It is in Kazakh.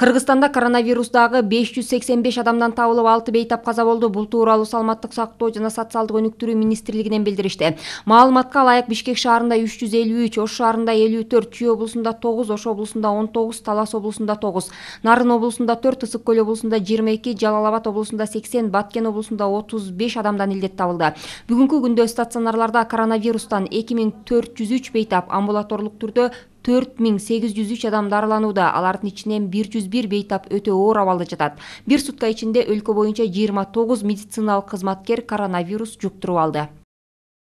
Кыргызстанда коронавирустағы 585 адамдан табылып, 6 бейтап қаза болды. Бул тууралуу саламаттык сактоо жана социалдык өнүктүрүү министрлигинен билдиришти. Маалыматка лайық Бишкек шаарында 353, Ош шаарында 54, Чүй облусунда 9, Ош облысында 19, Талас облысында 9, Нарын облысында 4, Ысык көл облысында 22, Жалал Абад 80, Баткен облусунда 35 адамдан илдет табылды. Бүгүнкү күндө стационарларда коронавирустан 2403 бейтап, амбулаторлук түрдө 4803 адам дарылануда, алардын ичинен 101 бейтап өтө оор абалда жатат бир сутка ичинде өлкө боюнча 29 медициналык кызматкер коронавирус жуктуруп алды